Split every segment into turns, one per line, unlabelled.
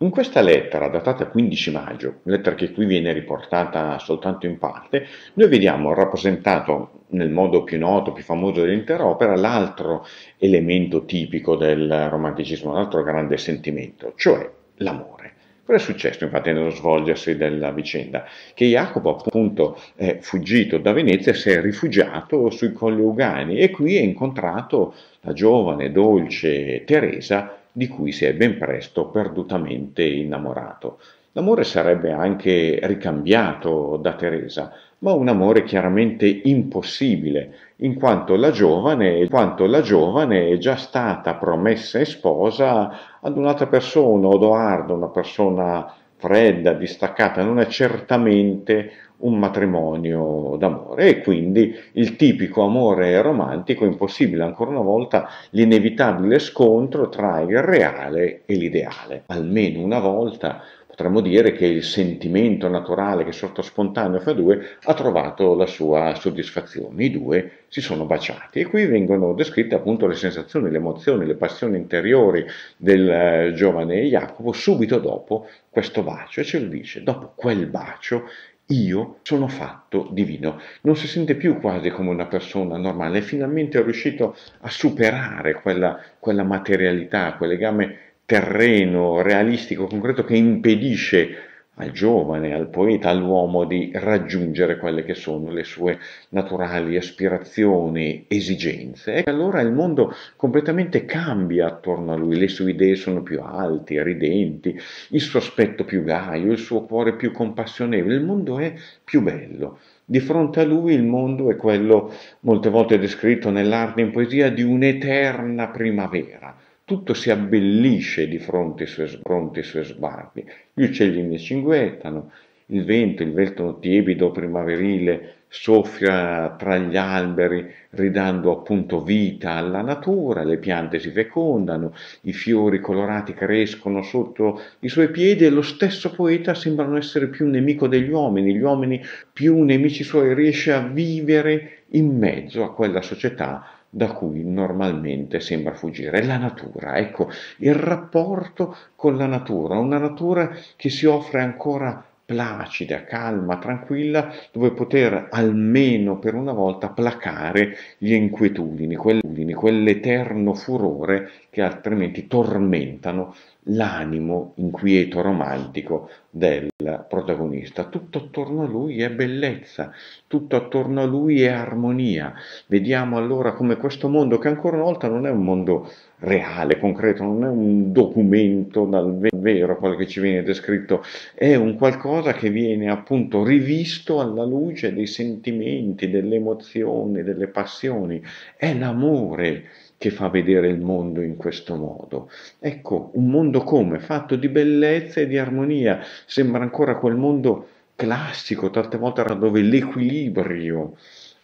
In questa lettera, datata 15 maggio, lettera che qui viene riportata soltanto in parte, noi vediamo rappresentato nel modo più noto, più famoso dell'intera opera, l'altro elemento tipico del romanticismo, l'altro grande sentimento, cioè l'amore. Cosa è successo infatti nello svolgersi della vicenda? Che Jacopo appunto è fuggito da Venezia e si è rifugiato sui Colli Ugani e qui ha incontrato la giovane, dolce Teresa di cui si è ben presto perdutamente innamorato. L'amore sarebbe anche ricambiato da Teresa, ma un amore chiaramente impossibile, in quanto la giovane, in quanto la giovane è già stata promessa e sposa ad un'altra persona, Odoardo, una persona fredda, distaccata, non è certamente un matrimonio d'amore e quindi il tipico amore romantico impossibile ancora una volta l'inevitabile scontro tra il reale e l'ideale almeno una volta potremmo dire che il sentimento naturale che sorto spontaneo fra due ha trovato la sua soddisfazione. I due si sono baciati e qui vengono descritte appunto le sensazioni, le emozioni, le passioni interiori del eh, giovane Jacopo subito dopo questo bacio e ce lo dice, dopo quel bacio io sono fatto divino. Non si sente più quasi come una persona normale, finalmente è riuscito a superare quella, quella materialità, quel legame terreno realistico, concreto che impedisce al giovane, al poeta, all'uomo di raggiungere quelle che sono le sue naturali aspirazioni, esigenze. E allora il mondo completamente cambia attorno a lui, le sue idee sono più alte, ridenti, il suo aspetto più gaio, il suo cuore più compassionevole, il mondo è più bello. Di fronte a lui il mondo è quello, molte volte descritto nell'arte e in poesia, di un'eterna primavera tutto si abbellisce di fronte ai suoi, fronte ai suoi sbarchi. Gli uccelli ne cinguettano, il vento, il vento tiepido primaverile soffia tra gli alberi ridando appunto vita alla natura, le piante si fecondano, i fiori colorati crescono sotto i suoi piedi e lo stesso poeta sembrano essere più nemico degli uomini, gli uomini più nemici suoi, riesce a vivere in mezzo a quella società da cui normalmente sembra fuggire, la natura, ecco, il rapporto con la natura, una natura che si offre ancora placida, calma, tranquilla, dove poter almeno per una volta placare gli inquietudini, quell'eterno furore che altrimenti tormentano l'animo inquieto romantico del protagonista. Tutto attorno a lui è bellezza, tutto attorno a lui è armonia. Vediamo allora come questo mondo, che ancora una volta non è un mondo reale, concreto, non è un documento dal vero, quello che ci viene descritto, è un qualcosa che viene appunto rivisto alla luce dei sentimenti, delle emozioni, delle passioni, è l'amore che fa vedere il mondo in questo modo. Ecco, un mondo come? Fatto di bellezza e di armonia, sembra ancora quel mondo classico, tante volte dove l'equilibrio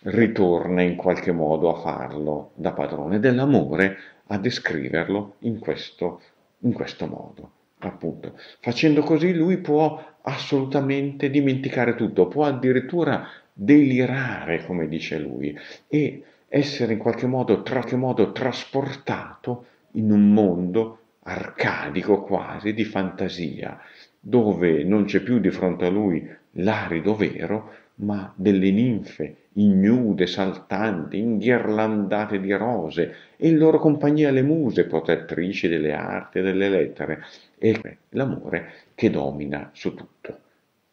ritorna in qualche modo a farlo da padrone dell'amore, a descriverlo in questo, in questo modo. Appunto. Facendo così lui può assolutamente dimenticare tutto, può addirittura delirare, come dice lui, e essere in qualche modo, qualche modo trasportato in un mondo arcadico quasi di fantasia, dove non c'è più di fronte a lui l'arido vero, ma delle ninfe ignude, saltanti, inghirlandate di rose, e in loro compagnia le muse, protettrici delle arti e delle lettere, e l'amore che domina su tutto.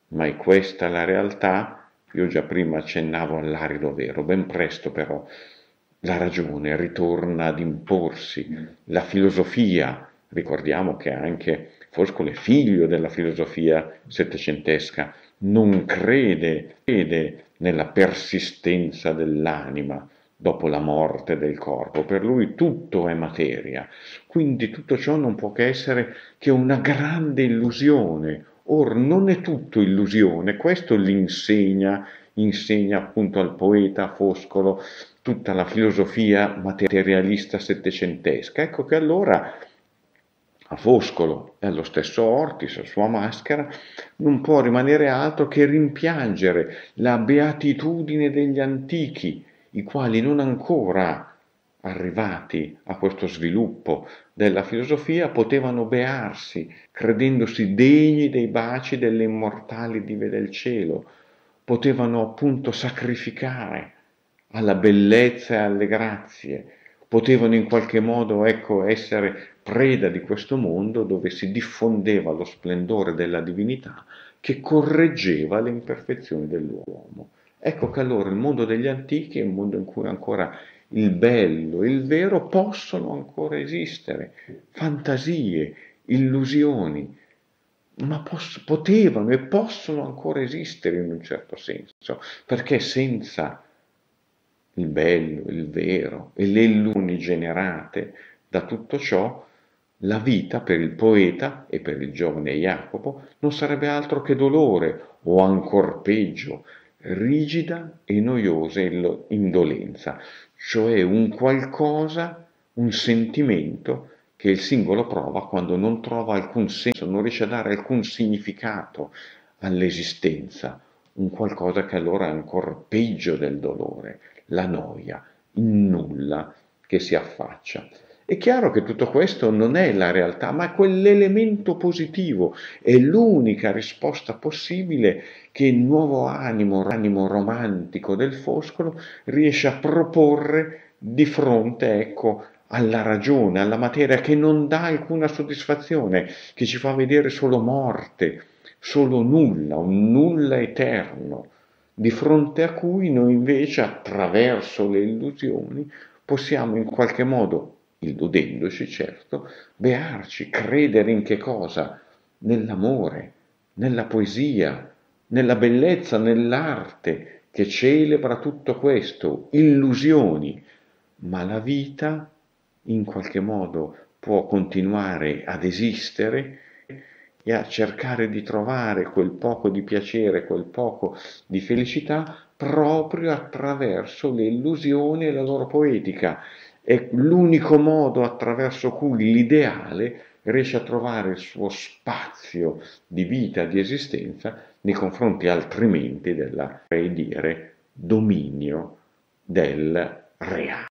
Ma è questa la realtà? Io già prima accennavo all'arido vero, ben presto però la ragione ritorna ad imporsi, mm. la filosofia, ricordiamo che anche Foscolo è figlio della filosofia settecentesca, non crede, crede nella persistenza dell'anima dopo la morte del corpo, per lui tutto è materia, quindi tutto ciò non può che essere che una grande illusione, Or non è tutto illusione, questo l'insegna, insegna appunto al poeta Foscolo tutta la filosofia materialista settecentesca. Ecco che allora a Foscolo e allo stesso Ortis, a sua maschera, non può rimanere altro che rimpiangere la beatitudine degli antichi, i quali non ancora arrivati a questo sviluppo della filosofia potevano bearsi, credendosi degni dei baci delle immortali dive del cielo, potevano appunto sacrificare alla bellezza e alle grazie, potevano in qualche modo ecco, essere preda di questo mondo dove si diffondeva lo splendore della divinità che correggeva le imperfezioni dell'uomo. Ecco che allora il mondo degli antichi è un mondo in cui ancora il bello, il vero possono ancora esistere, fantasie, illusioni, ma poss- potevano e possono ancora esistere in un certo senso, perché senza il bello, il vero e le illusioni generate da tutto ciò, la vita per il poeta e per il giovane Jacopo non sarebbe altro che dolore o ancor peggio rigida e noiosa indolenza, cioè un qualcosa, un sentimento che il singolo prova quando non trova alcun senso, non riesce a dare alcun significato all'esistenza, un qualcosa che allora è ancora peggio del dolore, la noia, il nulla che si affaccia. È chiaro che tutto questo non è la realtà, ma quell'elemento positivo, è l'unica risposta possibile che il nuovo animo, animo romantico del Foscolo riesce a proporre di fronte ecco, alla ragione, alla materia che non dà alcuna soddisfazione, che ci fa vedere solo morte, solo nulla, un nulla eterno, di fronte a cui noi invece attraverso le illusioni possiamo in qualche modo illudendoci certo, bearci, credere in che cosa? Nell'amore, nella poesia, nella bellezza, nell'arte che celebra tutto questo, illusioni, ma la vita in qualche modo può continuare ad esistere e a cercare di trovare quel poco di piacere, quel poco di felicità proprio attraverso le illusioni e la loro poetica è l'unico modo attraverso cui l'ideale riesce a trovare il suo spazio di vita, di esistenza, nei confronti altrimenti della, dire, dominio del reale.